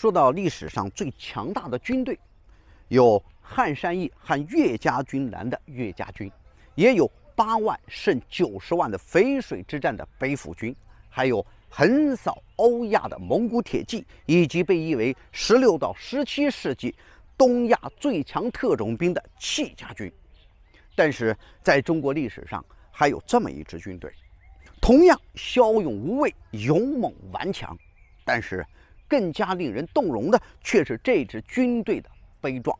说到历史上最强大的军队，有汉山易和岳家军南的岳家军，也有八万胜九十万的淝水之战的北府军，还有横扫欧亚的蒙古铁骑，以及被誉为十六到十七世纪东亚最强特种兵的戚家军。但是在中国历史上，还有这么一支军队，同样骁勇无畏、勇猛顽强，但是。更加令人动容的却是这支军队的悲壮。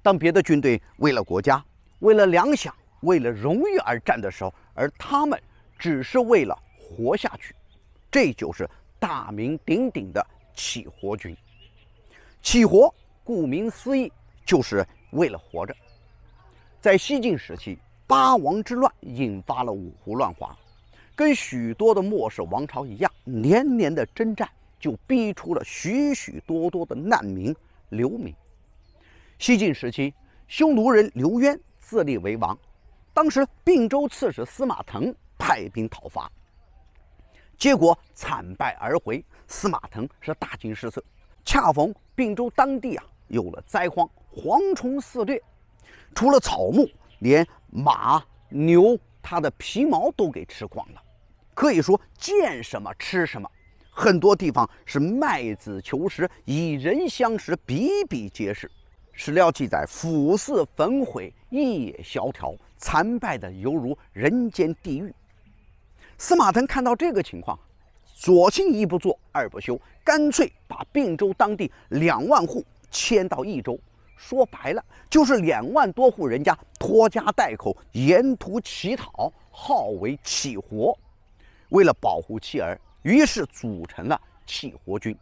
当别的军队为了国家、为了粮饷、为了荣誉而战的时候，而他们只是为了活下去。这就是大名鼎鼎的乞活军。乞活，顾名思义，就是为了活着。在西晋时期，八王之乱引发了五胡乱华，跟许多的末世王朝一样，年年的征战。就逼出了许许多多的难民、流民。西晋时期，匈奴人刘渊自立为王，当时并州刺史司马腾派兵讨伐，结果惨败而回。司马腾是大惊失色，恰逢并州当地啊有了灾荒，蝗虫肆虐，除了草木，连马牛它的皮毛都给吃光了，可以说见什么吃什么。很多地方是麦子求食，以人相食，比比皆是。史料记载，府寺焚毁，野萧条，残败的犹如人间地狱。司马腾看到这个情况，索性一不做二不休，干脆把并州当地两万户迁到益州。说白了，就是两万多户人家拖家带口，沿途乞讨，好为起活。为了保护妻儿。于是组成了乞活军。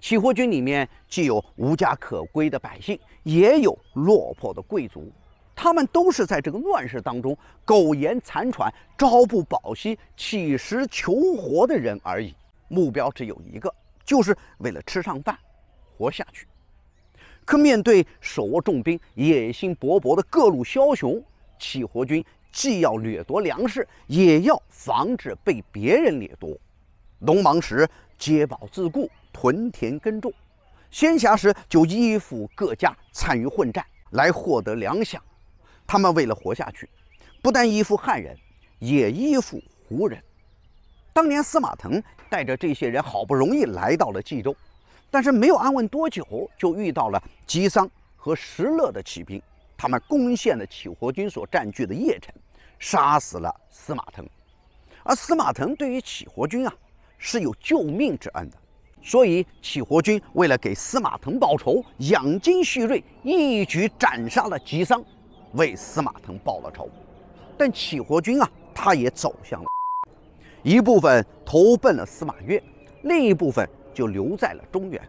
乞活军里面既有无家可归的百姓，也有落魄的贵族，他们都是在这个乱世当中苟延残喘、朝不保夕、乞食求活的人而已。目标只有一个，就是为了吃上饭，活下去。可面对手握重兵、野心勃勃的各路枭雄。起国军既要掠夺粮食，也要防止被别人掠夺。农忙时，皆保自顾，屯田耕种；闲暇时，就依附各家，参与混战，来获得粮饷。他们为了活下去，不但依附汉人，也依附胡人。当年司马腾带着这些人，好不容易来到了冀州，但是没有安稳多久，就遇到了汲桑和石勒的骑兵。他们攻陷了起活军所占据的邺城，杀死了司马腾，而司马腾对于起活军啊是有救命之恩的，所以起活军为了给司马腾报仇，养精蓄锐，一举斩杀了吉桑，为司马腾报了仇。但起活军啊，他也走向了，一部分投奔了司马越，另一部分就留在了中原。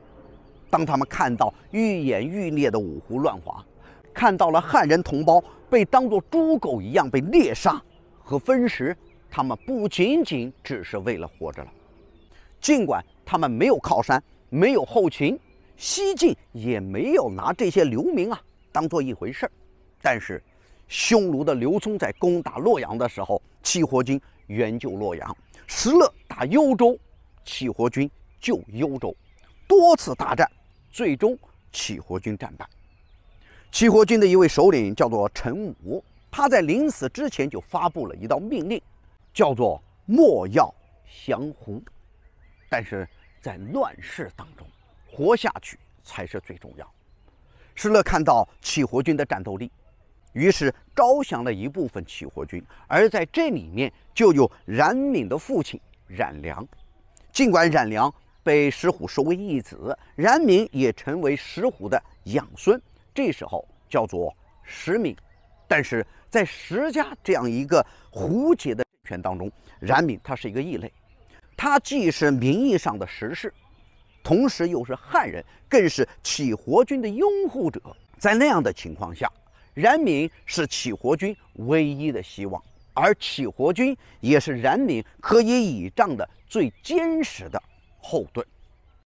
当他们看到愈演愈烈的五胡乱华。看到了汉人同胞被当作猪狗一样被猎杀和分食，他们不仅仅只是为了活着了。尽管他们没有靠山，没有后勤，西晋也没有拿这些流民啊当做一回事儿，但是，匈奴的刘聪在攻打洛阳的时候，乞活军援救洛阳；石勒打幽州，乞活军救幽州，多次大战，最终乞活军战败。齐活军的一位首领叫做陈武，他在临死之前就发布了一道命令，叫做“莫要降胡”。但是在乱世当中，活下去才是最重要。石勒看到起活军的战斗力，于是招降了一部分起活军，而在这里面就有冉闵的父亲冉良。尽管冉良被石虎收为义子，冉闵也成为石虎的养孙。这时候叫做实敏，但是在石家这样一个胡解的政权当中，冉闵他是一个异类，他既是名义上的石事，同时又是汉人，更是起活军的拥护者。在那样的情况下，冉闵是起活军唯一的希望，而起活军也是冉闵可以倚仗的最坚实的后盾。